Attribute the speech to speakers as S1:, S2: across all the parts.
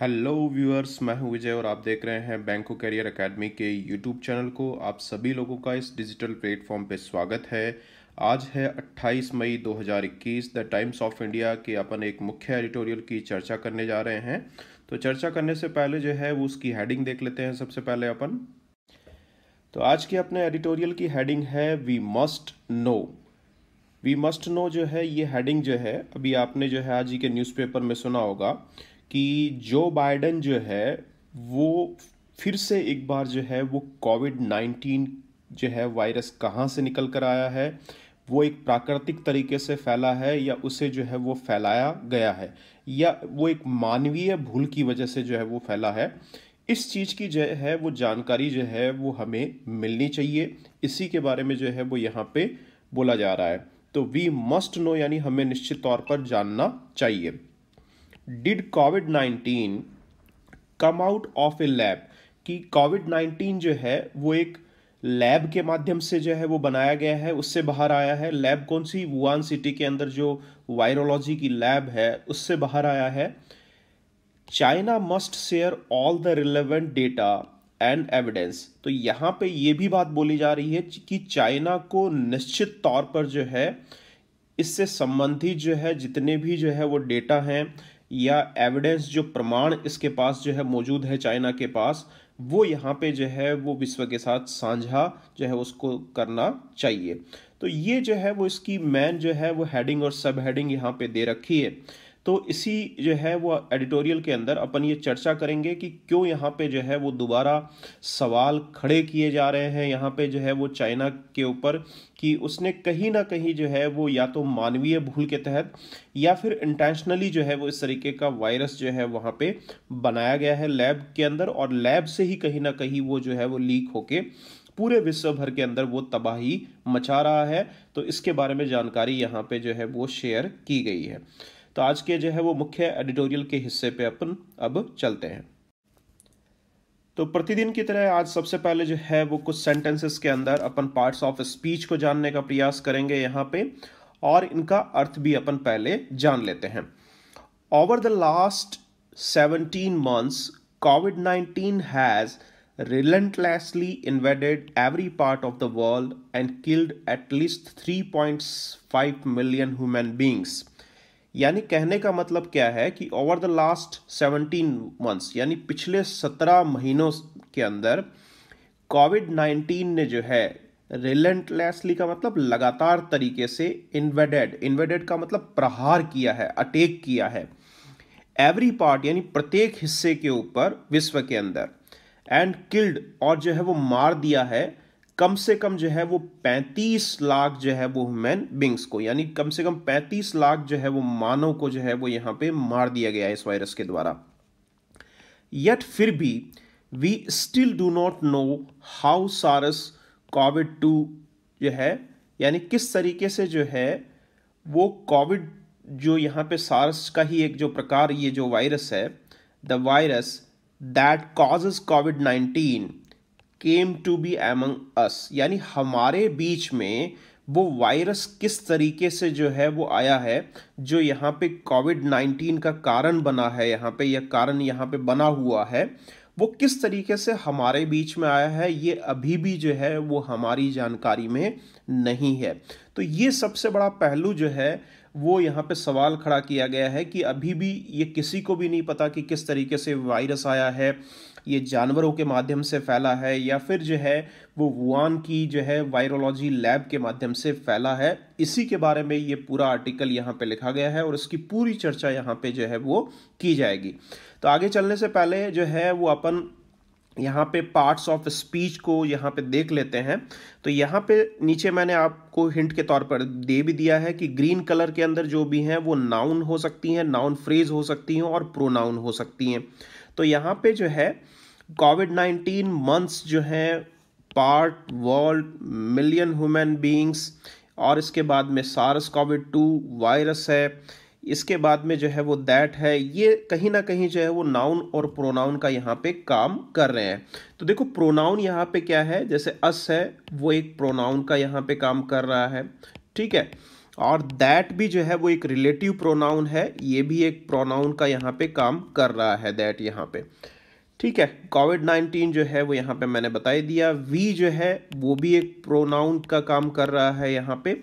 S1: Hello viewers मैं हूं विजय और आप देख रहे हैं बैंको कैरियर एकेडमी के यूट्यूब चैनल को आप सभी लोगों का इस डिजिटल प्लेटफॉर्म पर स्वागत है आज है 28 मई 2021 द टाइम्स ऑफ इंडिया के अपन एक मुख्य एडिटोरियल की चर्चा करने जा रहे हैं तो चर्चा करने से पहले जो है वो उसकी हेडिंग देख लेते हैं सबसे पहले अपन तो आज के अपने एडिटोरियल की हेडिंग है we must know we must know जो है ये हेडिंग जो है अभी आपने जो है आज ही के न्यूज़पेपर में सुना होगा कि जो बाइडन जो है वो फिर से एक बार जो है वो कोविड नाइन्टीन जो है वायरस कहाँ से निकल कर आया है वो एक प्राकृतिक तरीके से फैला है या उसे जो है वो फैलाया गया है या वो एक मानवीय भूल की वजह से जो है वो फैला है इस चीज़ की जो है वो जानकारी जो है वो हमें मिलनी चाहिए इसी के बारे में जो है वो यहाँ पे बोला जा रहा है तो वी मस्ट नो यानी हमें निश्चित तौर पर जानना चाहिए did COVID nineteen come out of a lab कि कोविड नाइन्टीन जो है वो एक लैब के माध्यम से जो है वो बनाया गया है उससे बाहर आया है लैब कौन सी वुहान सिटी के अंदर जो वायरोलॉजी की लैब है उससे बाहर आया है China must share all the relevant data and evidence तो यहाँ पे ये भी बात बोली जा रही है कि चाइना को निश्चित तौर पर जो है इससे संबंधित जो है जितने भी जो है वो डेटा हैं या एविडेंस जो प्रमाण इसके पास जो है मौजूद है चाइना के पास वो यहाँ पे जो है वो विश्व के साथ साझा जो है उसको करना चाहिए तो ये जो है वो इसकी मैन जो है वो हेडिंग और सब हेडिंग यहाँ पे दे रखी है तो इसी जो है वो एडिटोरियल के अंदर अपन ये चर्चा करेंगे कि क्यों यहाँ पे जो है वो दोबारा सवाल खड़े किए जा रहे हैं यहाँ पे जो है वो चाइना के ऊपर कि उसने कहीं ना कहीं जो है वो या तो मानवीय भूल के तहत या फिर इंटेंशनली जो है वो इस तरीके का वायरस जो है वहाँ पे बनाया गया है लैब के अंदर और लैब से ही कहीं ना कहीं वो जो है वो लीक होके पूरे विश्व भर के अंदर वो तबाही मचा रहा है तो इसके बारे में जानकारी यहाँ पर जो है वो शेयर की गई है तो आज के जो है वो मुख्य एडिटोरियल के हिस्से पे अपन अब चलते हैं तो प्रतिदिन की तरह आज सबसे पहले जो है वो कुछ सेंटेंसेस के अंदर अपन पार्ट्स ऑफ स्पीच को जानने का प्रयास करेंगे यहाँ पे और इनका अर्थ भी अपन पहले जान लेते हैं over the last seventeen months COVID nineteen has invaded every part of the world and killed at least three point 3.5 million human beings यानी कहने का मतलब क्या है कि over the last seventeen months यानी पिछले सत्रह महीनों के अंदर कोविड नाइन्टीन ने जो है रिलेंटलेसली का मतलब लगातार तरीके से इन्वेडेड इन्वेडेड का मतलब प्रहार किया है अटैक किया है एवरी पार्ट यानी प्रत्येक हिस्से के ऊपर विश्व के अंदर एंड किल्ड और जो है वो मार दिया है कम से कम जो है वो 35 लाख जो है वो ह्यूमन बींग्स को यानी कम से कम 35 लाख जो है वो मानव को जो है वो यहाँ पे मार दिया गया है इस वायरस के द्वारा यट फिर भी we still do not know how SARS COVID two जो है यानी किस तरीके से जो है वो कोविड जो यहाँ पे सारस का ही एक जो प्रकार ये जो वायरस है the virus that causes COVID nineteen came to be among us यानी हमारे बीच में वो वायरस किस तरीके से जो है वो आया है जो यहाँ पे कोविड नाइन्टीन का कारण बना है यहाँ पे यह कारण यहाँ पे बना हुआ है वो किस तरीके से हमारे बीच में आया है ये अभी भी जो है वो हमारी जानकारी में नहीं है तो ये सबसे बड़ा पहलू जो है वो यहाँ पे सवाल खड़ा किया गया है कि अभी भी ये किसी को भी नहीं पता कि किस तरीके से वायरस आया है ये जानवरों के माध्यम से फैला है या फिर जो है वो वुआन की जो है वायरोलॉजी लैब के माध्यम से फैला है इसी के बारे में ये पूरा आर्टिकल यहाँ पे लिखा गया है और इसकी पूरी चर्चा यहाँ पे जो है वो की जाएगी तो आगे चलने से पहले जो है वो अपन यहाँ पे पार्ट्स ऑफ स्पीच को यहाँ पे देख लेते हैं तो यहाँ पे नीचे मैंने आपको हिंट के तौर पर दे भी दिया है कि ग्रीन कलर के अंदर जो भी हैं वो नाउन हो सकती हैं नाउन फ्रेज हो सकती हैं और प्रोनाउन हो सकती हैं तो यहाँ पे जो है कोविड नाइन्टीन मंथ्स जो हैं part world million human beings और इसके बाद में सार्स कोविड टू वायरस है इसके बाद में जो है वो दैट है ये कहीं ना कहीं जो है वो नाउन और प्रोनाउन का यहाँ पे काम कर रहे हैं तो देखो प्रोनाउन यहाँ पे क्या है जैसे अस है वो एक प्रोनाउन का यहाँ पे काम कर रहा है ठीक है और दैट भी जो है वो एक रिलेटिव प्रोनाउन है ये भी एक प्रोनाउन का यहाँ पे काम कर रहा है दैट यहाँ पे ठीक है कोविड नाइन्टीन जो है वो यहाँ पे मैंने बताई दिया वी जो है वो भी एक प्रोनाउन का काम कर रहा है यहाँ पे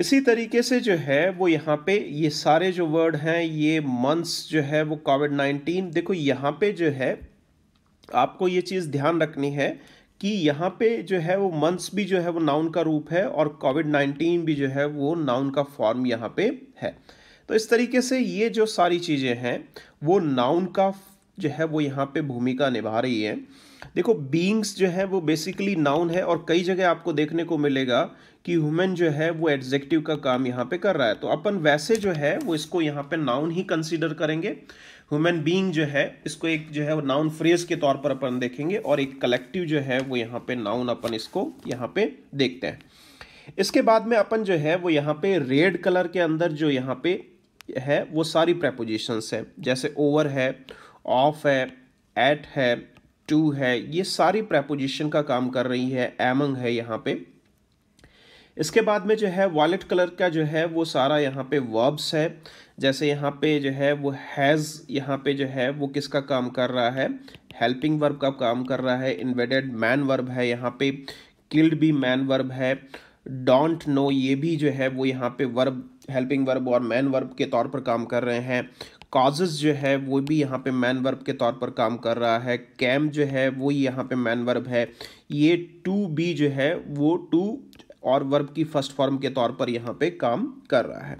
S1: इसी तरीके से जो है वो यहाँ पे ये सारे जो वर्ड हैं ये मंथ्स जो है वो कोविड नाइन्टीन देखो यहाँ पे जो है आपको ये चीज़ ध्यान रखनी है कि यहाँ पे जो है वो मंथ्स भी जो है वो नाउन का रूप है और कोविड नाइन्टीन भी जो है वो नाउन का फॉर्म यहाँ पे है तो इस तरीके से ये जो सारी चीज़ें हैं वो नाउन का जो है वो यहाँ पे भूमिका निभा रही है देखो बींग्स जो है वो बेसिकली नाउन है और कई जगह आपको देखने को मिलेगा कि ह्यूमन जो है वो एडजेक्टिव का काम यहाँ पे कर रहा है तो अपन वैसे जो है वो इसको यहाँ पे नाउन ही कंसीडर करेंगे ह्यूमन बीइंग जो है इसको एक जो है नाउन फ्रेज के तौर पर अपन देखेंगे और एक कलेक्टिव जो है वो यहाँ पे नाउन अपन इसको यहाँ पे देखते हैं इसके बाद में अपन जो है वो यहाँ पे रेड कलर के अंदर जो यहाँ पे है वो सारी प्रेपोजिशंस है जैसे ओवर है ऑफ है एट है टू है ये सारी प्रेपोजिशन का काम कर रही है एमंग है यहाँ पे इसके बाद में जो है वॉलेट कलर का जो है वो सारा यहाँ पे वर्ब्स है जैसे यहाँ पे जो है वो हैज़ यहाँ पे जो है वो किसका काम कर रहा है हेल्पिंग वर्ब का काम कर रहा है इन्वेडेड मैन वर्ब है यहाँ पे किल्ड भी मैन वर्ब है डोंट नो ये भी जो है वो यहाँ पे वर्ब हेल्पिंग वर्ब और मैन वर्ब के तौर पर काम कर रहे हैं कॉजेज जो है वो भी यहाँ पे मैन वर्ब के तौर पर काम कर रहा है कैम जो है वो यहाँ पे मैन वर्ब है ये टू बी जो है वो टू और वर्ब की फर्स्ट फॉर्म के तौर पर यहाँ पे काम कर रहा है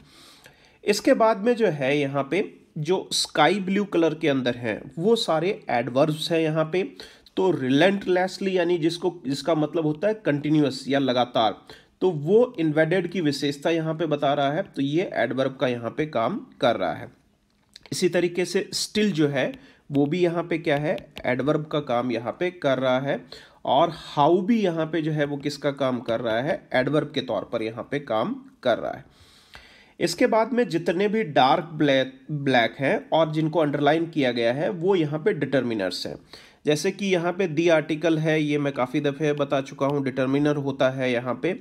S1: इसके बाद में जो है यहाँ पे जो स्काई ब्लू कलर के अंदर हैं वो सारे एडवर्ब्स हैं यहाँ पे तो रिलेंटलेसली यानी जिसको जिसका मतलब होता है कंटिन्यूस या लगातार तो वो इन्वेडेड की विशेषता यहाँ पे बता रहा है तो ये एडवर्ब का यहाँ पे काम कर रहा है इसी तरीके से स्टिल जो है वो भी यहाँ पे क्या है एडवर्ब का काम यहाँ पे कर रहा है और हाउ भी यहाँ पे जो है वो किसका काम कर रहा है एडवर्ब के तौर पर यहाँ पे काम कर रहा है इसके बाद में जितने भी डार्क ब्लैक ब्लैक हैं और जिनको अंडरलाइन किया गया है वो यहाँ पे डिटर्मिनर्स हैं जैसे कि यहाँ पे दी आर्टिकल है ये मैं काफ़ी दफ़े बता चुका हूँ डिटर्मिनर होता है यहाँ पे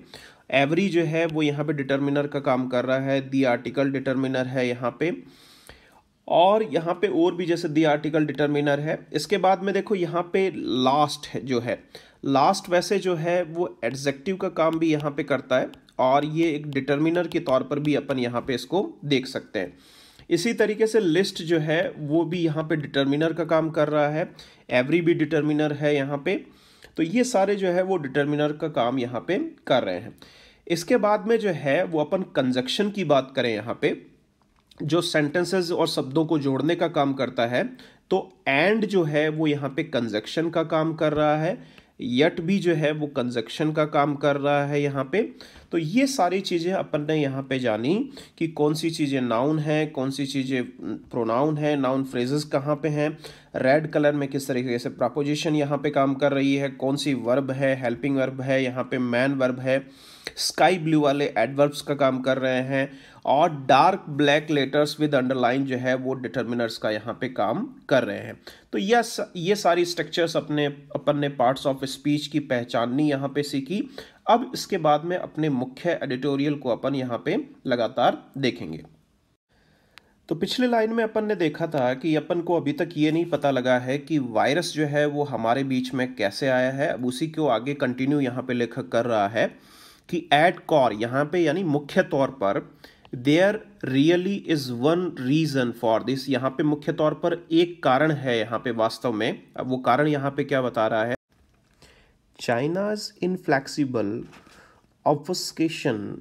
S1: एवरी जो है वो यहाँ पे डिटर्मिनर का काम कर रहा है दी आर्टिकल डिटर्मिनर है यहाँ पे और यहाँ पे और भी जैसे दी आर्टिकल डिटर्मिनर है इसके बाद में देखो यहाँ पे लास्ट जो है लास्ट वैसे जो है वो एडजेक्टिव का काम भी यहाँ पे करता है और ये एक डिटर्मिनर के तौर पर भी अपन यहाँ पे इसको देख सकते हैं इसी तरीके से लिस्ट जो है वो भी यहाँ पे डिटर्मिनर का काम कर रहा है एवरी भी डिटर्मिनर है यहाँ पे तो ये सारे जो है वो डिटर्मिनर का काम यहाँ पे कर रहे हैं इसके बाद में जो है वो अपन कंजक्शन की बात करें यहाँ पे जो सेंटेंसेस और शब्दों को जोड़ने का काम करता है तो एंड जो है वो यहाँ पे कंजक्शन का काम कर रहा है यट भी जो है वो कंजक्शन का काम कर रहा है यहाँ पे तो ये सारी चीज़ें अपन ने यहाँ पे जानी कि कौन सी चीज़ें नाउन है कौन सी चीज़ें प्रोनाउन है नाउन फ्रेजेस कहाँ पे हैं रेड कलर में किस तरीके से प्रपोजिशन यहाँ पे काम कर रही है कौन सी वर्ब है हेल्पिंग वर्ब है यहाँ पे मैन वर्ब है स्काई ब्लू वाले एडवर्ब्स का काम कर रहे हैं और dark black letters with underline जो है वो डिटर्मिनर्स का यहाँ पे काम कर रहे हैं तो यह ये सारी स्ट्रक्चर्स अपने अपन ने पार्ट्स ऑफ स्पीच की पहचाननी यहाँ पे सीखी अब इसके बाद में अपने मुख्य एडिटोरियल को अपन यहाँ पे लगातार देखेंगे तो पिछले लाइन में अपन ने देखा था कि अपन को अभी तक ये नहीं पता लगा है कि वायरस जो है वो हमारे बीच में कैसे आया है अब उसी को आगे कंटिन्यू यहाँ पे लेखक कर रहा है कि एट कॉर यहाँ पे यानी मुख्य तौर पर there really is one reason for this यहाँ पे मुख्य तौर पर एक कारण है यहाँ पे वास्तव में अब वो कारण यहाँ पे क्या बता रहा है China's inflexible obfuscation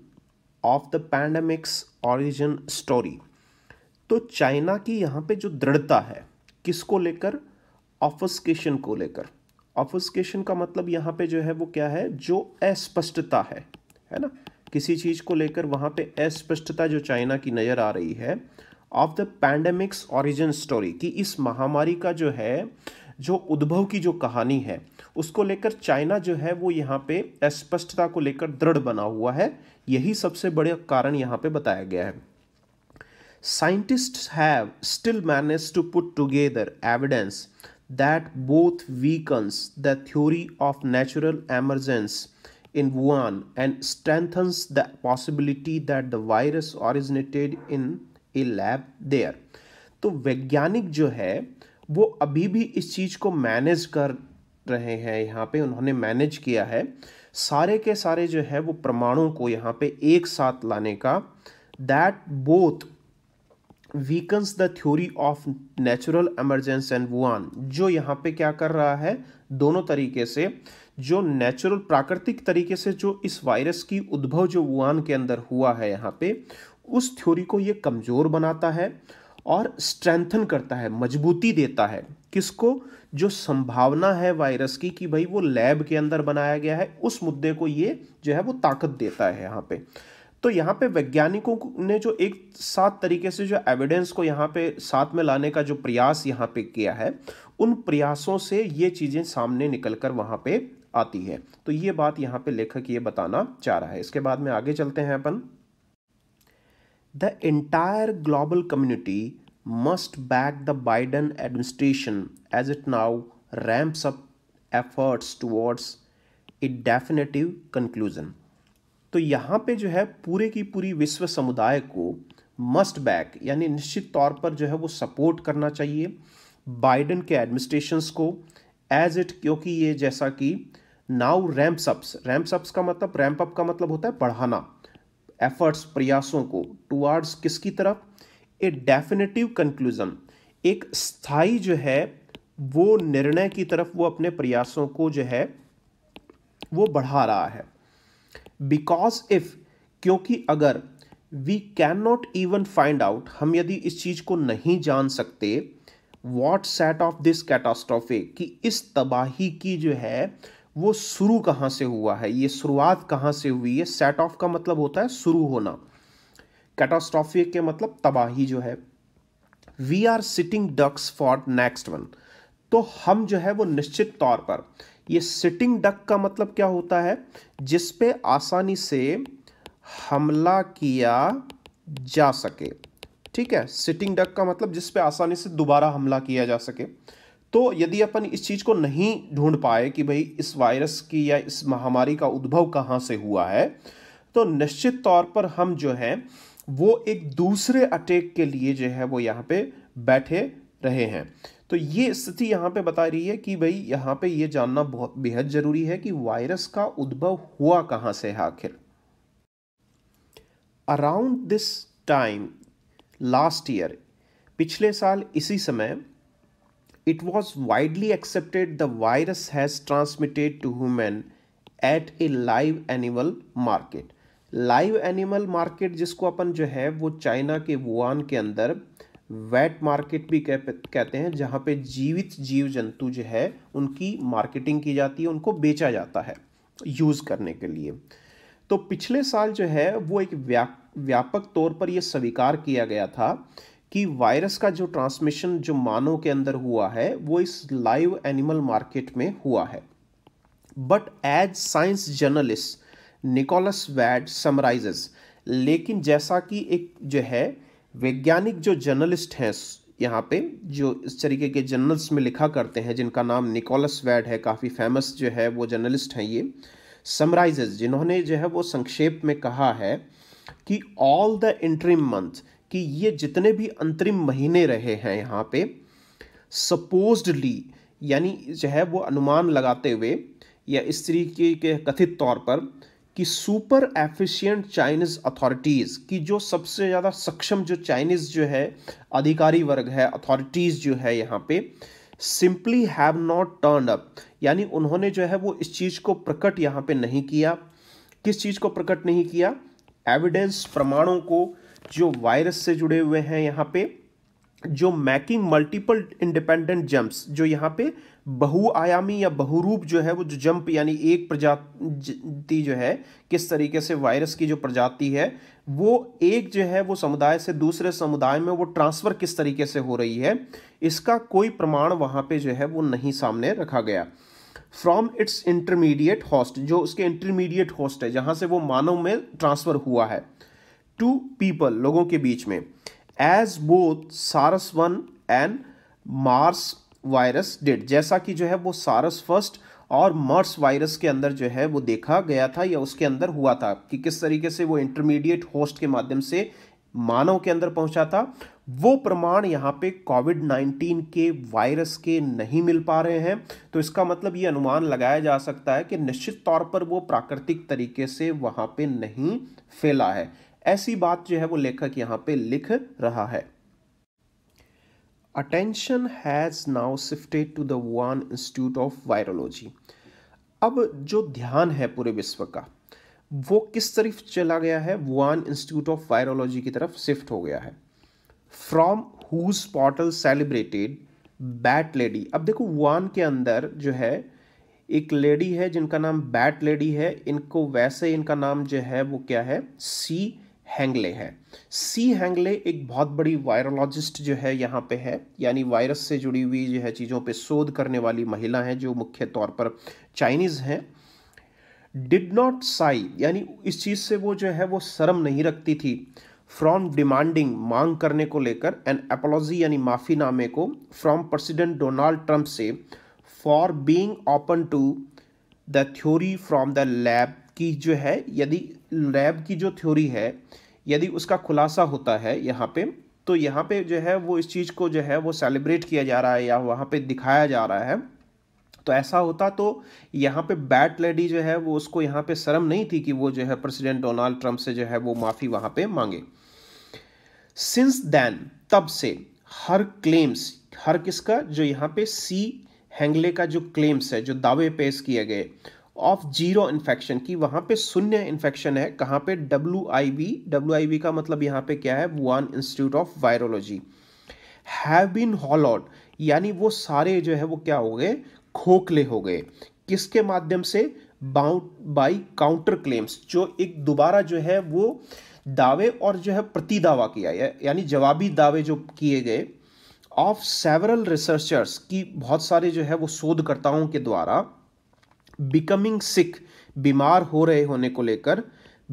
S1: of the pandemic's origin story तो चाइना की यहाँ पे जो दृढ़ता है किसको लेकर ऑफस्केशन को लेकर ऑफुस्केशन का मतलब यहाँ पे जो है वो क्या है जो अस्पष्टता है है ना किसी चीज़ को लेकर वहाँ पे अस्पष्टता जो चाइना की नज़र आ रही है of the pandemic's origin story कि इस महामारी का जो है जो उद्भव की जो कहानी है उसको लेकर चाइना जो है वो यहाँ पे अस्पष्टता को लेकर दृढ़ बना हुआ है यही सबसे बड़े कारण यहाँ पे बताया गया है scientists have still manage to put together evidence that both weakens the theory of natural emergence in Wuhan and strengthens the possibility that the virus originated in a lab there. तो वैज्ञानिक जो है वो अभी भी इस चीज़ को मैनेज कर रहे हैं यहाँ पे उन्होंने मैनेज किया है सारे के सारे जो है वो परमाणु को यहाँ पे एक साथ लाने का that both weakens the theory of natural emergence and Wuhan जो यहाँ पे क्या कर रहा है दोनों तरीके से जो नेचुरल प्राकृतिक तरीके से जो इस वायरस की उद्भव जो वुआन के अंदर हुआ है यहाँ पे उस थ्योरी को ये कमज़ोर बनाता है और स्ट्रेंथन करता है मजबूती देता है किसको जो संभावना है वायरस की कि भाई वो लैब के अंदर बनाया गया है उस मुद्दे को ये जो है वो ताकत देता है यहाँ पे तो यहाँ पे वैज्ञानिकों ने जो एक साथ तरीके से जो एविडेंस को यहाँ पे साथ में लाने का जो प्रयास यहाँ पे किया है उन प्रयासों से ये चीज़ें सामने निकल कर वहां पे आती है तो ये बात यहाँ पे लेखक ये बताना चाह रहा है इसके बाद में आगे चलते हैं अपन the entire global community must back the Biden administration as it now ramps up efforts towards a definitive conclusion तो यहाँ पे जो है पूरे की पूरी विश्व समुदाय को मस्ट बैक यानी निश्चित तौर पर जो है वो सपोर्ट करना चाहिए बाइडन के एडमिनिस्ट्रेशन को एज इट क्योंकि ये जैसा कि नाउ रैम्पसअप्स रैम्पअप्स का मतलब रैम्प अप का मतलब होता है बढ़ाना एफर्ट्स प्रयासों को टुवार्ड्स किसकी तरफ ए डेफिनेटिव कंक्लूजन एक स्थाई जो है वो निर्णय की तरफ वो अपने प्रयासों को जो है वो बढ़ा रहा है बिकॉज इफ़ क्योंकि अगर we can not even find out हम यदि इस चीज़ को नहीं जान सकते what set off this catastrophe कि इस तबाही की जो है वो शुरू कहाँ से हुआ है ये शुरुआत कहाँ से हुई है सेट ऑफ का मतलब होता है शुरू होना कैटास्ट्रॉफे के मतलब तबाही जो है we are sitting ducks for next one तो हम जो है वो निश्चित तौर पर ये सिटिंग डक का मतलब क्या होता है जिस पे आसानी से हमला किया जा सके ठीक है सिटिंग डक का मतलब जिस पे आसानी से दोबारा हमला किया जा सके तो यदि अपन इस चीज़ को नहीं ढूंढ पाए कि भाई इस वायरस की या इस महामारी का उद्भव कहां से हुआ है तो निश्चित तौर पर हम जो है वो एक दूसरे अटैक के लिए जो है वो यहां पे बैठे रहे हैं तो ये स्थिति यहाँ पे बता रही है कि भाई यहाँ पे ये जानना बहुत बेहद ज़रूरी है कि वायरस का उद्भव हुआ कहाँ से है आखिर around this time last year पिछले साल इसी समय it was widely accepted the virus has transmitted to human at a live animal market live animal market जिसको अपन जो है वो चाइना के वुहान के अंदर वेट मार्केट भी कह, कहते हैं जहाँ पे जीवित जीव जंतु जो है उनकी मार्केटिंग की जाती है उनको बेचा जाता है यूज़ करने के लिए तो पिछले साल जो है वो एक व्या व्यापक तौर पर यह स्वीकार किया गया था कि वायरस का जो ट्रांसमिशन जो मानव के अंदर हुआ है वो इस लाइव एनिमल मार्केट में हुआ है but as science journalist Nicholas Wade summarises लेकिन जैसा कि एक जो है वैज्ञानिक जो जर्नलिस्ट हैं यहाँ पे जो इस तरीके के जर्नल्स में लिखा करते हैं जिनका नाम निकोलस वैड है काफ़ी फेमस जो है वो जर्नलिस्ट हैं ये समराइजेज जिन्होंने जो है वो संक्षेप में कहा है कि ऑल द इंट्रीम मंथ कि ये जितने भी अंतरिम महीने रहे हैं यहाँ पे सपोज्डली यानी जो है वो अनुमान लगाते हुए या इस तरीके के कथित तौर पर कि सुपर एफिशिएंट चाइनीज़ अथॉरिटीज़ की जो सबसे ज़्यादा सक्षम जो चाइनीज़ जो है अधिकारी वर्ग है अथॉरिटीज़ जो है यहाँ पे simply have not turn up यानी उन्होंने जो है वो इस चीज़ को प्रकट यहाँ पे नहीं किया किस चीज़ को प्रकट नहीं किया एविडेंस प्रमाणों को जो वायरस से जुड़े हुए हैं यहाँ पे जो मैकिंग मल्टीपल इंडिपेंडेंट जंप्स जो यहाँ पे बहुआयामी या बहुरूप जो है वो जो जंप यानी एक प्रजाति जो है किस तरीके से वायरस की जो प्रजाति है वो एक जो है वो समुदाय से दूसरे समुदाय में वो ट्रांसफ़र किस तरीके से हो रही है इसका कोई प्रमाण वहाँ पे जो है वो नहीं सामने रखा गया फ्रॉम इट्स इंटरमीडिएट होस्ट जो उसके इंटरमीडिएट होस्ट है जहाँ से वो मानव में ट्रांसफ़र हुआ है टू पीपल लोगों के बीच में as both SARS one and MERS virus did जैसा कि जो है वो सारस फर्स्ट और मर्स वायरस के अंदर जो है वो देखा गया था या उसके अंदर हुआ था कि किस तरीके से वो इंटरमीडिएट होस्ट के माध्यम से मानव के अंदर पहुंचा था वो प्रमाण यहाँ पे कोविड 19 के वायरस के नहीं मिल पा रहे हैं तो इसका मतलब ये अनुमान लगाया जा सकता है कि निश्चित तौर पर वो प्राकृतिक तरीके से वहाँ पे नहीं फैला है ऐसी बात जो है वो लेखक यहां पे लिख रहा है attention has now shifted to the Wuhan Institute of Virology अब जो ध्यान है पूरे विश्व का वो किस तरफ चला गया है वुआन इंस्टीट्यूट ऑफ वायरोलॉजी की तरफ शिफ्ट हो गया है from whose portal celebrated bat lady अब देखो वुआन के अंदर जो है एक लेडी है जिनका नाम बैट लेडी है इनको वैसे इनका नाम जो है वो क्या है सी हैंगले है सी हैंगले एक बहुत बड़ी वायरोलॉजिस्ट जो है यहाँ पे है यानी वायरस से जुड़ी हुई जो है चीज़ों पे शोध करने वाली महिला हैं जो मुख्य तौर पर चाइनीज़ हैं डिड नॉट साई यानी इस चीज़ से वो जो है वो शर्म नहीं रखती थी फ्रॉम डिमांडिंग मांग करने को लेकर एंड एपोलॉजी यानी माफ़ीनामे को फ्रॉम प्रेसिडेंट डोनाल्ड ट्रंप से for being open to the theory from the lab की जो है यदि लैब की जो थ्योरी है यदि उसका खुलासा होता है यहाँ पे तो यहाँ पे जो है वो इस चीज़ को जो है वो सेलिब्रेट किया जा रहा है या वहाँ पे दिखाया जा रहा है तो ऐसा होता तो यहाँ पे बैट लेडी जो है वो उसको यहाँ पे शर्म नहीं थी कि वो जो है प्रेसिडेंट डोनाल्ड ट्रंप से जो है वो माफ़ी वहाँ पे मांगे सिंस दैन तब से हर क्लेम्स हर किसका जो यहाँ पे सी हैंगले का जो क्लेम्स है जो दावे पेश किए गए ऑफ जीरो इन्फेक्शन की वहां पे शून्य इन्फेक्शन है कहां पे W I V W I V का मतलब यहां पे क्या है Wuhan Institute of Virology have been haul out यानी वो सारे जो है वो क्या हो गए खोखले हो गए किसके माध्यम से बाउंड बाई काउंटर क्लेम्स जो एक दोबारा जो है वो दावे और जो है प्रति दावा किया यानी जवाबी दावे जो किए गए ऑफ सेवरल रिसर्चर्स की बहुत सारे जो है वो शोधकर्ताओं के द्वारा बिकमिंग सिक बीमार हो रहे होने को लेकर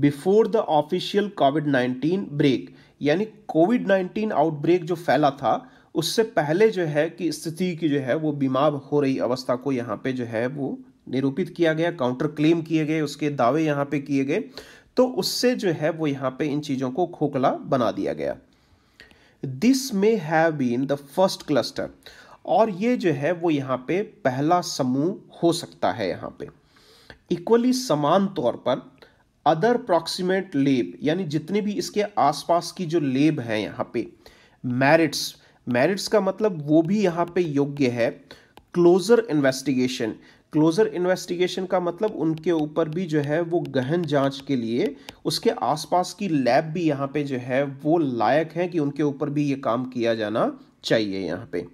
S1: before the official COVID 19 break यानी कोविड 19 आउटब्रेक जो फैला था उससे पहले जो है कि स्थिति की जो है वो बीमार हो रही अवस्था को यहाँ पे जो है वो निरूपित किया गया काउंटर क्लेम किए गए उसके दावे यहाँ पे किए गए तो उससे जो है वो यहाँ पे इन चीज़ों को खोखला बना दिया गया this may have been the first cluster और ये जो है वो यहाँ पे पहला समूह हो सकता है यहाँ पे इक्वली समान तौर पर अदर अप्रॉक्सीमेट लेब यानी जितने भी इसके आसपास की जो लेब है यहाँ पे मैरिट्स मैरिट्स का मतलब वो भी यहाँ पे योग्य है क्लोजर इन्वेस्टिगेशन क्लोजर इन्वेस्टिगेशन का मतलब उनके ऊपर भी जो है वो गहन जांच के लिए उसके आसपास की लैब भी यहाँ पे जो है वो लायक है कि उनके ऊपर भी ये काम किया जाना चाहिए यहाँ पे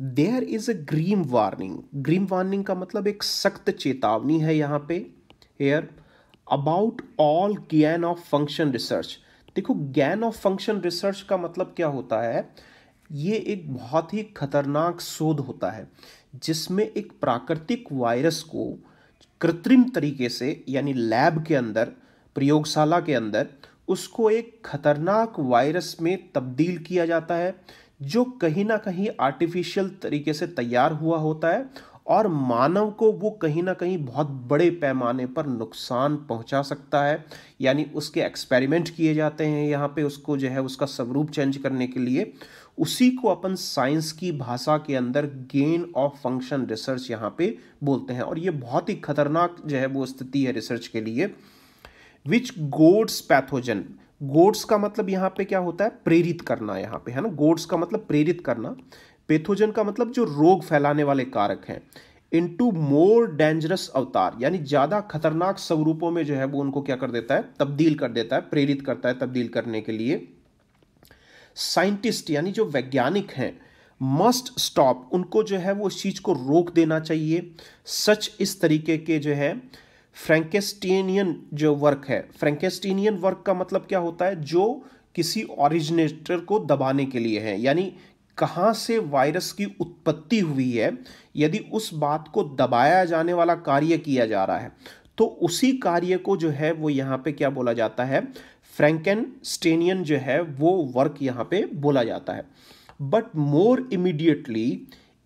S1: there is a grim warning grim warning का मतलब एक सख्त चेतावनी है यहाँ पे here about all gain of function research देखो गैन ऑफ फंक्शन रिसर्च का मतलब क्या होता है ये एक बहुत ही खतरनाक शोध होता है जिसमें एक प्राकृतिक वायरस को कृत्रिम तरीके से यानी लैब के अंदर प्रयोगशाला के अंदर उसको एक खतरनाक वायरस में तब्दील किया जाता है जो कहीं ना कहीं आर्टिफिशियल तरीके से तैयार हुआ होता है और मानव को वो कहीं ना कहीं बहुत बड़े पैमाने पर नुकसान पहुंचा सकता है यानी उसके एक्सपेरिमेंट किए जाते हैं यहाँ पे उसको जो है उसका स्वरूप चेंज करने के लिए उसी को अपन साइंस की भाषा के अंदर गेन ऑफ फंक्शन रिसर्च यहाँ पे बोलते हैं और ये बहुत ही खतरनाक जो है वो स्थिति है रिसर्च के लिए विच गोड्स पैथोजन गोड्स का मतलब यहाँ पे क्या होता है प्रेरित करना यहाँ पे है ना गोड्स का मतलब प्रेरित करना पेथोजन का मतलब जो रोग फैलाने वाले कारक हैं इनटू मोर डेंजरस अवतार यानी ज़्यादा खतरनाक स्वरूपों में जो है वो उनको क्या कर देता है तब्दील कर देता है प्रेरित करता है तब्दील करने के लिए साइंटिस्ट यानी जो वैज्ञानिक हैं मस्ट स्टॉप उनको जो है वो इस चीज़ को रोक देना चाहिए सच इस तरीके के जो है फ्रेंकेस्टीनियन जो वर्क है फ्रेंकेस्टीनियन वर्क का मतलब क्या होता है जो किसी ओरिजिनेटर को दबाने के लिए है यानी कहाँ से वायरस की उत्पत्ति हुई है यदि उस बात को दबाया जाने वाला कार्य किया जा रहा है तो उसी कार्य को जो है वो यहाँ पे क्या बोला जाता है फ्रेंकनस्टेनियन जो है वो वर्क यहाँ पे बोला जाता है but more immediately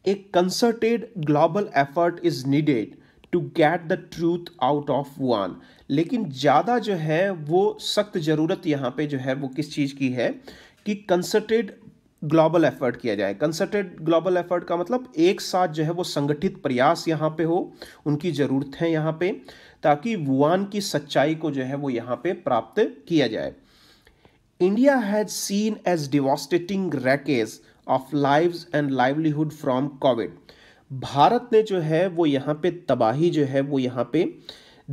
S1: a concerted global effort is needed to get the truth out of Wuhan लेकिन ज़्यादा जो है वो सख्त ज़रूरत यहाँ पे जो है वो किस चीज़ की है कि कंसर्टेड ग्लोबल एफर्ट किया जाए कंसर्टेड ग्लोबल एफर्ट का मतलब एक साथ जो है वो संगठित प्रयास यहाँ पे हो उनकी ज़रूरत है यहाँ पे ताकि वुआन की सच्चाई को जो है वो यहाँ पे प्राप्त किया जाए India has seen a devastating wreckage of lives and livelihood from COVID Bharat ने जो है वो यहाँ पे तबाही जो है वो यहाँ पे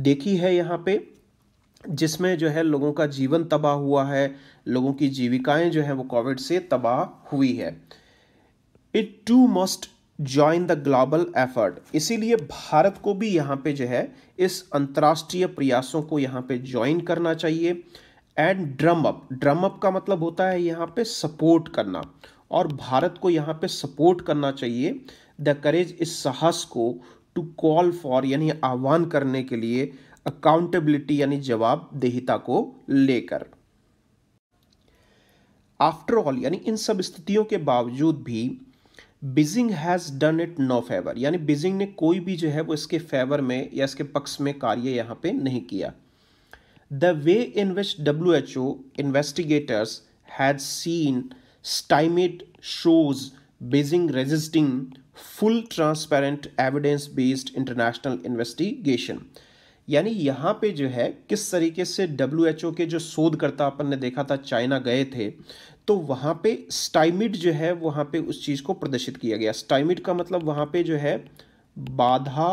S1: देखी है यहाँ पे जिसमें जो है लोगों का जीवन तबाह हुआ है लोगों की जीविकाएं जो है वो कोविड से तबाह हुई है it too must join the global effort इसीलिए भारत को भी यहाँ पे जो है इस अंतर्राष्ट्रीय प्रयासों को यहाँ पे ज्वाइन करना चाहिए and drum up drum up का मतलब होता है यहाँ पे सपोर्ट करना और भारत को यहाँ पे सपोर्ट करना चाहिए द करेज इस साहस को टू कॉल फॉर यानी आह्वान करने के लिए अकाउंटेबिलिटी यानी जवाबदेहिता को लेकर आफ्टर ऑल यानी इन सब स्थितियों के बावजूद भी Beijing has done it no favour यानी बिजिंग ने कोई भी जो है वो इसके फेवर में या इसके पक्ष में कार्य यहां पे नहीं किया the way in which W H O investigators has seen stymied shows Beijing resisting full transparent evidence based international investigation यानी यहाँ पे जो है किस तरीके से डब्ल्यू के जो शोधकर्ता अपन ने देखा था चाइना गए थे तो वहाँ पे स्टाइमिड जो है वहाँ पे उस चीज़ को प्रदर्शित किया गया स्टाइमिड का मतलब वहाँ पे जो है बाधा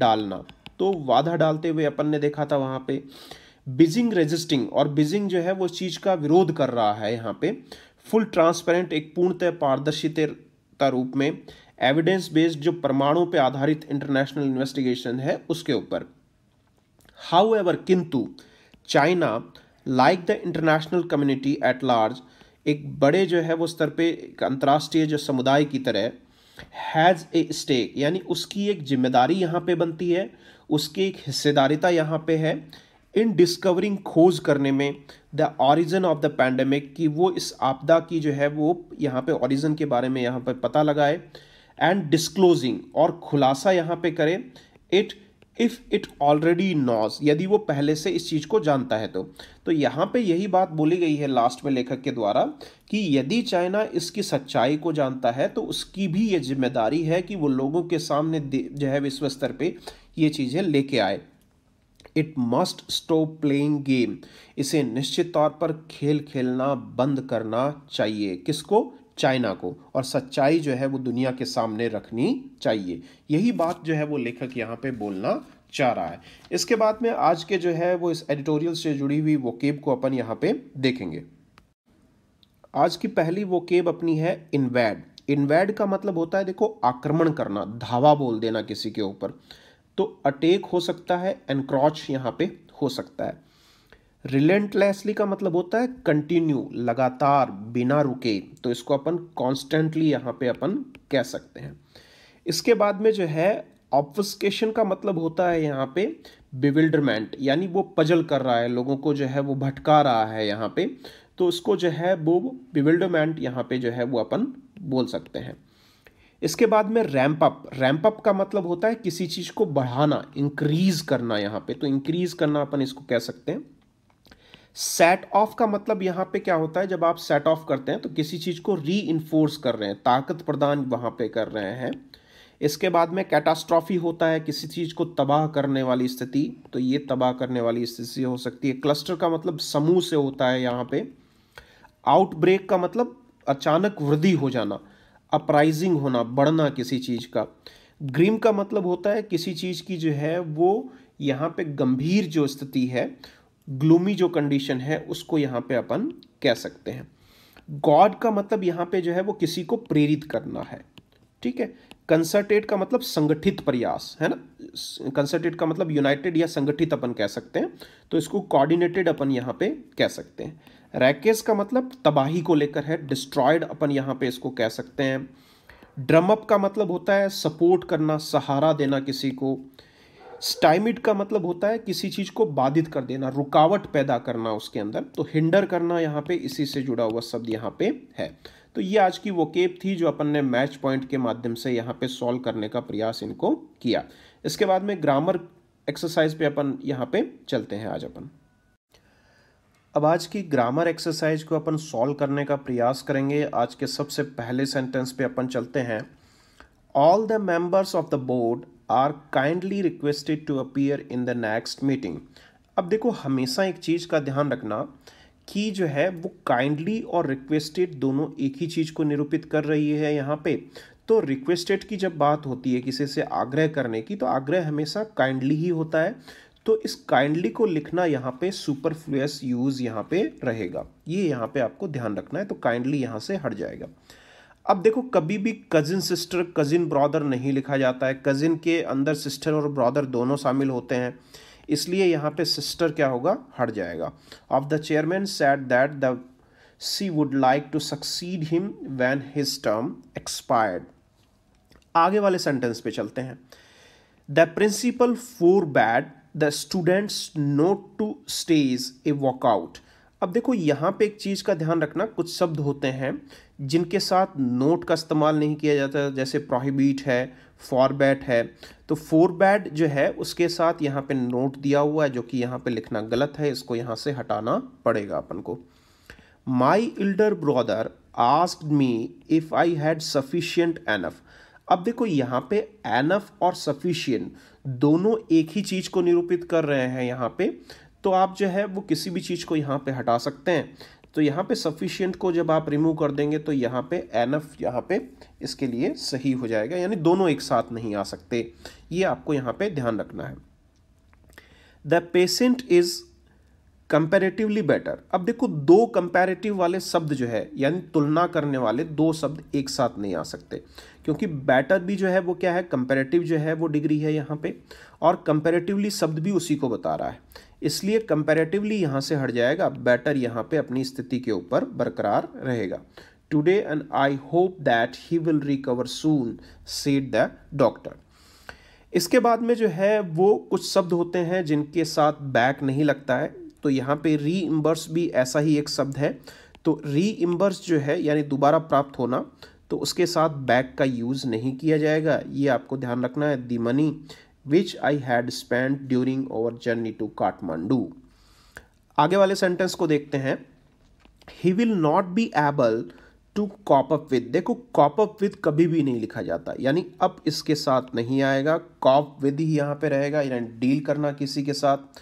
S1: डालना तो बाधा डालते हुए अपन ने देखा था वहाँ पे बिजिंग रेजिस्टिंग और बिजिंग जो है वो चीज़ का विरोध कर रहा है यहाँ पे फुल ट्रांसपेरेंट एक पूर्णतः पारदर्शित आवश्यकता रूप में एविडेंस बेस्ड जो परमाणु पे आधारित इंटरनेशनल इन्वेस्टिगेशन है उसके ऊपर हाउ एवर किंतु China like the international community at large एक बड़े जो है वो स्तर पे एक अंतर्राष्ट्रीय जो समुदाय की तरह हैज़ ए स्टेक यानी उसकी एक जिम्मेदारी यहाँ पे बनती है उसकी एक हिस्सेदारिता यहाँ पे है इन डिस्कवरिंग खोज करने में the origin of the pandemic कि वो इस आपदा की जो है वो यहाँ पे ऑरिजन के बारे में यहाँ पर पता लगाए एंड डिस्क्लोजिंग और खुलासा यहाँ पे करें it if it already knows यदि वो पहले से इस चीज़ को जानता है तो तो यहाँ पे यही बात बोली गई है लास्ट में लेखक के द्वारा कि यदि चाइना इसकी सच्चाई को जानता है तो उसकी भी ये जिम्मेदारी है कि वो लोगों के सामने जो है विश्व स्तर पर ये चीज़ें लेके आए it must stop playing game इसे निश्चित तौर पर खेल खेलना बंद करना चाहिए किसको चाइना को और सच्चाई जो है वो दुनिया के सामने रखनी चाहिए यही बात जो है वो लेखक यहाँ पे बोलना चाह रहा है इसके बाद में आज के जो है वो इस एडिटोरियल से जुड़ी हुई वोकेब को अपन यहाँ पे देखेंगे आज की पहली वोकेब अपनी है इनवैड इनवैड का मतलब होता है देखो आक्रमण करना धावा बोल देना किसी के ऊपर तो अटैक हो सकता है एनक्रॉच यहां पे हो सकता है रिलेंटलेसली का मतलब होता है कंटिन्यू लगातार बिना रुके तो इसको अपन कॉन्स्टेंटली यहां पे अपन कह सकते हैं इसके बाद में जो है ऑब्फस्केशन का मतलब होता है यहां पे बिविल्डरमेंट यानी वो पजल कर रहा है लोगों को जो है वो भटका रहा है यहां पे तो उसको जो है वो बिविल्डरमेंट यहां पे जो है वो अपन बोल सकते हैं इसके बाद में रैंप अप रैंप अप का मतलब होता है किसी चीज़ को बढ़ाना इंक्रीज करना यहाँ पे तो इंक्रीज करना अपन इसको कह सकते हैं सेट ऑफ का मतलब यहाँ पे क्या होता है जब आप सेट ऑफ करते हैं तो किसी चीज़ को री कर रहे हैं ताकत प्रदान वहां पे कर रहे हैं इसके बाद में कैटास्ट्रॉफी होता है किसी चीज़ को तबाह करने वाली स्थिति तो ये तबाह करने वाली स्थिति हो सकती है क्लस्टर का मतलब समूह से होता है यहाँ पे आउटब्रेक का मतलब अचानक वृद्धि हो जाना अपराइजिंग होना बढ़ना किसी चीज़ का ग्रीम का मतलब होता है किसी चीज़ की जो है वो यहाँ पे गंभीर जो स्थिति है ग्लूमी जो कंडीशन है उसको यहाँ पे अपन कह सकते हैं गॉड का मतलब यहाँ पे जो है वो किसी को प्रेरित करना है ठीक है कंसर्टेड का मतलब संगठित प्रयास है ना कंसर्टेड का मतलब यूनाइटेड या संगठित अपन कह सकते हैं तो इसको कोऑर्डिनेटेड अपन यहाँ पे कह सकते हैं रैकेज का मतलब तबाही को लेकर है डिस्ट्रॉयड अपन यहाँ पे इसको कह सकते हैं ड्रम अप का मतलब होता है सपोर्ट करना सहारा देना किसी को स्टाइमिड का मतलब होता है किसी चीज़ को बाधित कर देना रुकावट पैदा करना उसके अंदर तो हिंडर करना यहाँ पे इसी से जुड़ा हुआ शब्द यहाँ पे है तो ये आज की वो केप थी जो अपन ने मैच पॉइंट के माध्यम से यहाँ पे सॉल्व करने का प्रयास इनको किया इसके बाद में ग्रामर एक्सरसाइज पे अपन यहाँ पे चलते हैं आज अपन अब आज की ग्रामर एक्सरसाइज को अपन सॉल्व करने का प्रयास करेंगे आज के सबसे पहले सेंटेंस पे अपन चलते हैं all the members of the board are kindly requested to appear in the next meeting अब देखो हमेशा एक चीज़ का ध्यान रखना की जो है वो काइंडली और रिक्वेस्टेड दोनों एक ही चीज़ को निरूपित कर रही है यहाँ पे तो रिक्वेस्टेड की जब बात होती है किसी से आग्रह करने की तो आग्रह हमेशा काइंडली ही होता है तो इस काइंडली को लिखना यहाँ पे सुपरफ्लूस यूज़ यहाँ पे रहेगा ये यहाँ पे आपको ध्यान रखना है तो काइंडली यहाँ से हट जाएगा अब देखो कभी भी कज़िन सिस्टर कज़िन ब्रदर नहीं लिखा जाता है कज़िन के अंदर सिस्टर और ब्रदर दोनों शामिल होते हैं इसलिए यहाँ पे सिस्टर क्या होगा हट जाएगा of the chairman said that the C would like to succeed him when his term expired आगे वाले सेंटेंस पे चलते हैं the principal forbade the students not to stage a walkout अब देखो यहाँ पे एक चीज़ का ध्यान रखना कुछ शब्द होते हैं जिनके साथ नोट का इस्तेमाल नहीं किया जाता जैसे प्रोहिबिट है फॉरबैट है तो बैट जो है उसके साथ यहाँ पे नोट दिया हुआ है जो कि यहाँ पे लिखना गलत है इसको यहाँ से हटाना पड़ेगा अपन को my elder brother ask me if I had sufficient enough अब देखो यहाँ पे एनफ और सफिशियंट दोनों एक ही चीज़ को निरूपित कर रहे हैं यहाँ पे तो आप जो है वो किसी भी चीज़ को यहाँ पे हटा सकते हैं तो यहाँ पे सफिशियंट को जब आप रिमूव कर देंगे तो यहाँ पे एनफ यहाँ पे इसके लिए सही हो जाएगा यानी दोनों एक साथ नहीं आ सकते ये आपको यहाँ पे ध्यान रखना है the patient is comparatively better अब देखो दो कंपेरेटिव वाले शब्द जो है यानी तुलना करने वाले दो शब्द एक साथ नहीं आ सकते क्योंकि बेटर भी जो है वो क्या है कंपेरेटिव जो है वो डिग्री है यहाँ पे और कंपेरेटिवली शब्द भी उसी को बता रहा है इसलिए कंपैरेटिवली यहाँ से हट जाएगा बेटर यहाँ पे अपनी स्थिति के ऊपर बरकरार रहेगा today and I hope that he will recover soon said the doctor इसके बाद में जो है वो कुछ शब्द होते हैं जिनके साथ बैक नहीं लगता है तो यहाँ पे री इम्बर्स भी ऐसा ही एक शब्द है तो री इम्बर्स जो है यानी दोबारा प्राप्त होना तो उसके साथ बैक का यूज़ नहीं किया जाएगा ये आपको ध्यान रखना है the money which I had spend during our journey to Kathmandu आगे वाले सेंटेंस को देखते हैं he will not be able to cope up with देखो कॉप अप विद कभी भी नहीं लिखा जाता यानी अप इसके साथ नहीं आएगा कॉप विद ही यहाँ पे रहेगा यानी डील करना किसी के साथ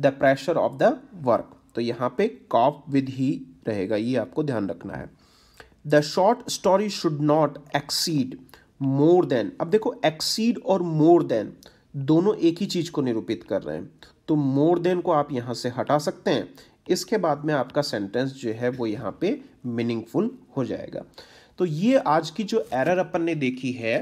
S1: the pressure of the work तो यहाँ पे कॉप विद ही रहेगा ये आपको ध्यान रखना है the short story should not exceed more than अब देखो एक्सीड और मोर देन दोनों एक ही चीज़ को निरूपित कर रहे हैं तो मोर देन को आप यहाँ से हटा सकते हैं इसके बाद में आपका सेंटेंस जो है वो यहाँ पे मीनिंगफुल हो जाएगा तो ये आज की जो एरर अपन ने देखी है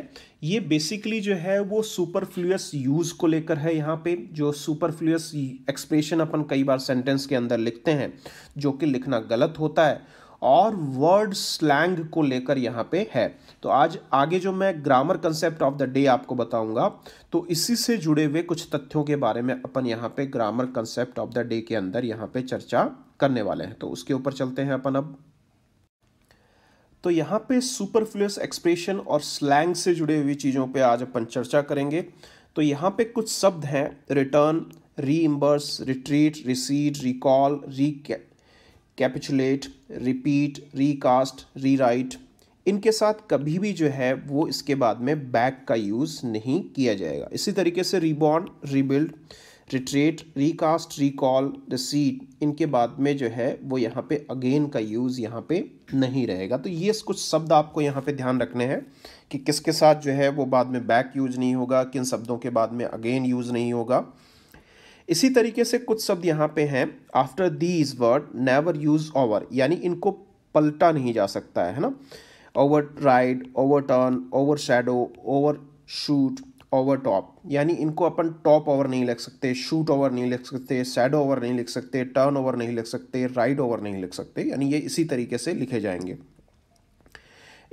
S1: ये बेसिकली जो है वो सुपरफ्लूस यूज़ को लेकर है यहाँ पे जो सुपरफ्लूस एक्सप्रेशन अपन कई बार सेंटेंस के अंदर लिखते हैं जो कि लिखना गलत होता है और वर्ड स्लैंग को लेकर यहाँ पे है तो आज आगे जो मैं grammar concept of the day आपको बताऊंगा तो इसी से जुड़े हुए कुछ तथ्यों के बारे में अपन यहाँ पे grammar concept of the day के अंदर यहाँ पे चर्चा करने वाले हैं तो उसके ऊपर चलते हैं अपन अब तो यहाँ पे सुपरफ्लूस एक्सप्रेशन और स्लैंग से जुड़े हुई चीज़ों पे आज अपन चर्चा करेंगे तो यहाँ पे कुछ शब्द हैं return reimburse retreat recede recall recapitulate repeat recast rewrite इनके साथ कभी भी जो है वो इसके बाद में बैक का यूज़ नहीं किया जाएगा इसी तरीके से reborn rebuild retreat recast recall recede इनके बाद में जो है वो यहाँ पे अगेन का यूज़ यहाँ पे नहीं रहेगा तो ये कुछ शब्द आपको यहाँ पे ध्यान रखने हैं कि किसके साथ जो है वो बाद में बैक यूज़ नहीं होगा किन शब्दों के बाद में अगेन यूज़ नहीं होगा इसी तरीके से कुछ शब्द यहाँ पे हैं after these word never use over यानी इनको पलटा नहीं जा सकता है ना override overturn overshadow overshoot overtop यानी इनको अपन टॉप ओवर नहीं लिख सकते शूट ओवर नहीं लिख सकते शेडो ओवर नहीं लिख सकते टर्न ओवर नहीं लिख सकते राइड ओवर नहीं लिख सकते यानी ये इसी तरीके से लिखे जाएंगे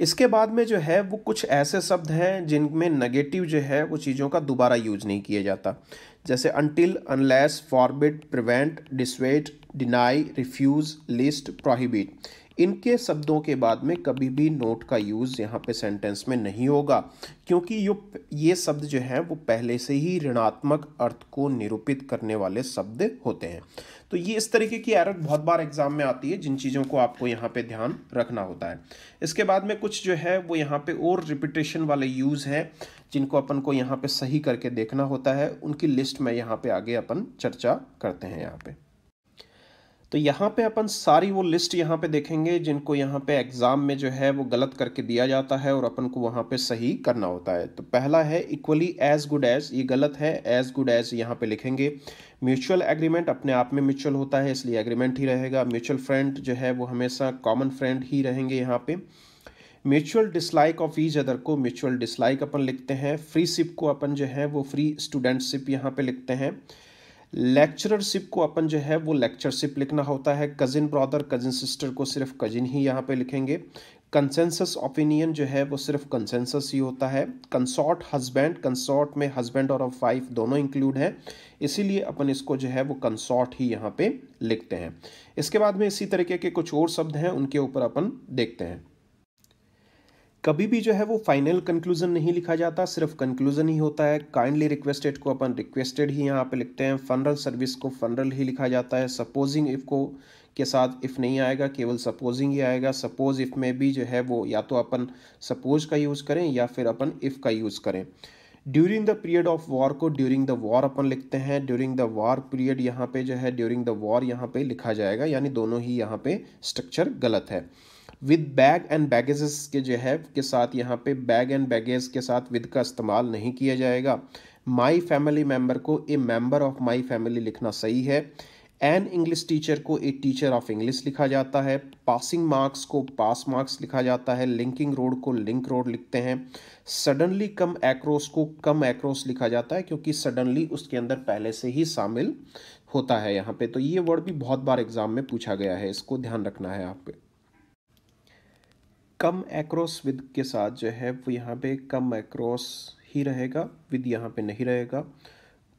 S1: इसके बाद में जो है वो कुछ ऐसे शब्द हैं जिनमें नेगेटिव जो है वो चीज़ों का दोबारा यूज नहीं किया जाता जैसे until unless forbid prevent dissuade deny refuse list prohibit इनके शब्दों के बाद में कभी भी नोट का यूज़ यहाँ पे सेंटेंस में नहीं होगा क्योंकि यो ये शब्द जो हैं वो पहले से ही ऋणात्मक अर्थ को निरूपित करने वाले शब्द होते हैं तो ये इस तरीके की एरर बहुत बार एग्जाम में आती है जिन चीज़ों को आपको यहाँ पे ध्यान रखना होता है इसके बाद में कुछ जो है वो यहाँ पे और रिपीटेशन वाले यूज़ हैं जिनको अपन को यहाँ पे सही करके देखना होता है उनकी लिस्ट में यहाँ पे आगे अपन चर्चा करते हैं यहाँ पे तो यहाँ पे अपन सारी वो लिस्ट यहाँ पे देखेंगे जिनको यहाँ पे एग्ज़ाम में जो है वो गलत करके दिया जाता है और अपन को वहाँ पे सही करना होता है तो पहला है इक्वली एज गुड एज ये गलत है एज गुड एज यहाँ पे लिखेंगे म्यूचुअल एग्रीमेंट अपने आप में म्यूचुअल होता है इसलिए एग्रीमेंट ही रहेगा म्यूचुअल फ्रेंड जो है वो हमेशा कॉमन फ्रेंड ही रहेंगे यहाँ पर mutual dislike of each other को म्यूचुअल डिसलाइक अपन लिखते हैं फ्री को अपन जो है वो फ्री स्टूडेंटशिप यहाँ पे लिखते हैं लेक्चररशिप को अपन जो है वो लेक्चरशिप लिखना होता है कजिन ब्रदर कजिन सिस्टर को सिर्फ कजिन ही यहाँ पे लिखेंगे कंसेंसस ओपिनियन जो है वो सिर्फ कंसेंसस ही होता है कंसॉर्ट हस्बैंड कंसॉर्ट में हस्बैंड और वाइफ दोनों इंक्लूड हैं इसीलिए अपन इसको जो है वो कंसॉर्ट ही यहाँ पे लिखते हैं इसके बाद में इसी तरीके के कुछ और शब्द हैं उनके ऊपर अपन देखते हैं कभी भी जो है वो फाइनल कंक्लूजन नहीं लिखा जाता सिर्फ कंक्लूजन ही होता है काइंडली रिक्वेस्टेड को अपन रिक्वेस्टेड ही यहाँ पे लिखते हैं फनरल सर्विस को फनरल ही लिखा जाता है सपोजिंग इफ़ को के साथ इफ़ नहीं आएगा केवल सपोजिंग ही आएगा सपोज इफ़ में भी जो है वो या तो अपन सपोज का यूज़ करें या फिर अपन इफ़ का यूज़ करें during the period of war को ड्यूरिंग द वॉर अपन लिखते हैं ड्यूरिंग द वॉर पीरियड यहाँ पे जो है ड्यूरिंग द वॉर यहाँ पे लिखा जाएगा यानी दोनों ही यहाँ पे स्ट्रक्चर गलत है विद बैग एंड बैगेजेस के जो है के साथ यहाँ पे बैग एंड बैगेज के साथ विद का इस्तेमाल नहीं किया जाएगा माई फैमिली मेम्बर को a member of my family लिखना सही है एन इंग्लिश टीचर को ए टीचर ऑफ इंग्लिश लिखा जाता है पासिंग मार्क्स को पास मार्क्स लिखा जाता है लिंकिंग रोड को लिंक रोड लिखते हैं सडनली कम एक्रोस को कम एक्रोस लिखा जाता है क्योंकि सडनली उसके अंदर पहले से ही शामिल होता है यहाँ पे तो ये वर्ड भी बहुत बार एग्जाम में पूछा गया है इसको ध्यान रखना है आपके कम एक्रॉस विद के साथ जो है वो यहाँ पे कम एक्रॉस ही रहेगा विद यहाँ पे नहीं रहेगा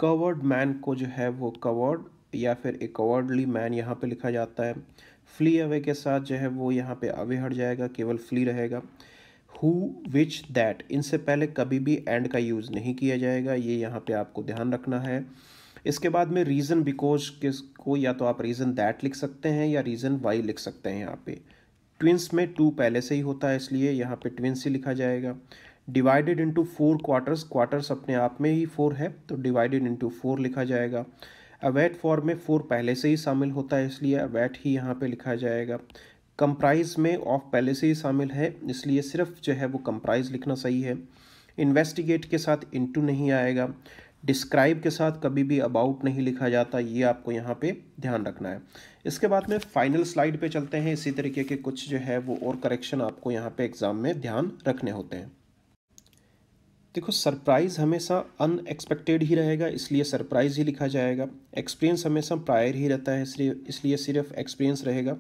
S1: कवर्ड मैन को जो है वो कवर्ड या फिर ए कवर्डली मैन यहाँ पे लिखा जाता है फ्ली अवे के साथ जो है वो यहाँ पे अवे हट जाएगा केवल फ्ली रहेगा हु विच दैट इनसे पहले कभी भी एंड का यूज़ नहीं किया जाएगा ये यहाँ पर आपको ध्यान रखना है इसके बाद में रीज़न बिकॉज किस को या तो आप रीज़न दैट लिख सकते हैं या रीज़न वाई लिख सकते हैं यहाँ पर ट्विंस में टू पहले से ही होता है इसलिए यहाँ पे ट्विंस ही लिखा जाएगा divided into four quarters quarters अपने आप में ही फोर है तो डिवाइडेड इंटू फोर लिखा जाएगा अवैट फॉर में फोर पहले से ही शामिल होता है इसलिए अवैट ही यहाँ पे लिखा जाएगा कंप्राइज में ऑफ पहले से ही शामिल है इसलिए सिर्फ जो है वो कंप्राइज लिखना सही है इन्वेस्टिगेट के साथ इंटू नहीं आएगा डिस्क्राइब के साथ कभी भी अबाउट नहीं लिखा जाता ये आपको यहाँ पे ध्यान रखना है इसके बाद में फाइनल स्लाइड पे चलते हैं इसी तरीके के कुछ जो है वो और करेक्शन आपको यहाँ पे एग्ज़ाम में ध्यान रखने होते हैं देखो सरप्राइज़ हमेशा अनएक्सपेक्टेड ही रहेगा इसलिए सरप्राइज़ ही लिखा जाएगा एक्सपीरियंस हमेशा प्रायर ही रहता है इसलिए सिर्फ एक्सपीरियंस रहेगा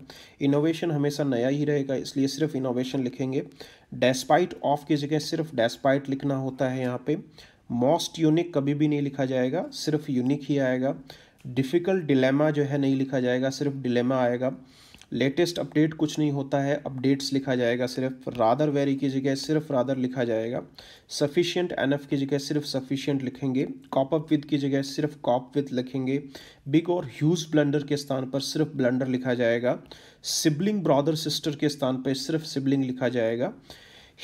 S1: इनोवेशन हमेशा नया ही रहेगा इसलिए सिर्फ इनोवेशन लिखेंगे डेस्पाइट ऑफ की जगह सिर्फ डेस्पाइट लिखना होता है यहाँ पे मोस्ट यूनिक कभी भी नहीं लिखा जाएगा सिर्फ यूनिक ही आएगा डिफ़िकल्ट डिलेमा जो है नहीं लिखा जाएगा सिर्फ डिलेमा आएगा लेटेस्ट अपडेट कुछ नहीं होता है अपडेट्स लिखा जाएगा सिर्फ रादर वेरी की जगह सिर्फ रादर लिखा जाएगा सफिशियंट एनएफ़ की जगह सिर्फ सफिशियंट लिखेंगे कॉप अप विद की जगह सिर्फ कॉप विद लिखेंगे बिग और ह्यूज ब्लंडर के स्थान पर सिर्फ ब्लंडर लिखा जाएगा सिबलिंग ब्रदर सिस्टर के स्थान पर सिर्फ सिबलिंग लिखा जाएगा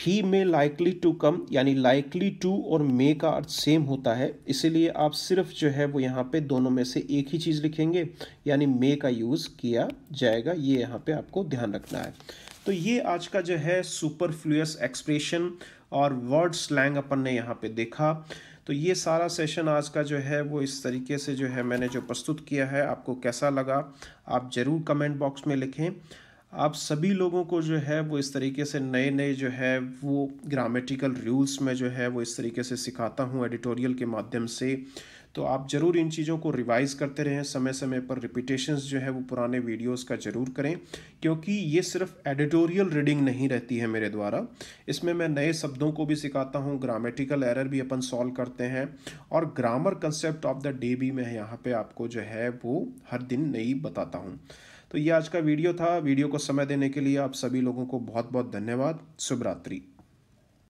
S1: ही मे लाइकली टू कम यानी लाइकली टू और मे का अर्थ सेम होता है इसीलिए आप सिर्फ जो है वो यहाँ पे दोनों में से एक ही चीज़ लिखेंगे यानी मे का यूज़ किया जाएगा ये यहाँ पे आपको ध्यान रखना है तो ये आज का जो है सुपर फ्लूस एक्सप्रेशन और वर्ड स्लैंग अपन ने यहाँ पे देखा तो ये सारा सेशन आज का जो है वो इस तरीके से जो है मैंने जो प्रस्तुत किया है आपको कैसा लगा आप ज़रूर कमेंट बॉक्स में लिखें आप सभी लोगों को जो है वो इस तरीके से नए नए जो है वो ग्रामेटिकल रूल्स में जो है वो इस तरीके से सिखाता हूँ एडिटोरियल के माध्यम से तो आप ज़रूर इन चीज़ों को रिवाइज़ करते रहें समय समय पर रिपीटेशंस जो है वो पुराने वीडियोस का ज़रूर करें क्योंकि ये सिर्फ एडिटोरियल रीडिंग नहीं रहती है मेरे द्वारा इसमें मैं नए शब्दों को भी सिखाता हूँ ग्रामेटिकल एरर भी अपन सॉल्व करते हैं और grammar concept of the day भी मैं यहाँ पर आपको जो है वो हर दिन नई बताता हूँ तो ये आज का वीडियो था वीडियो को समय देने के लिए आप सभी लोगों को बहुत बहुत धन्यवाद शुभरात्रि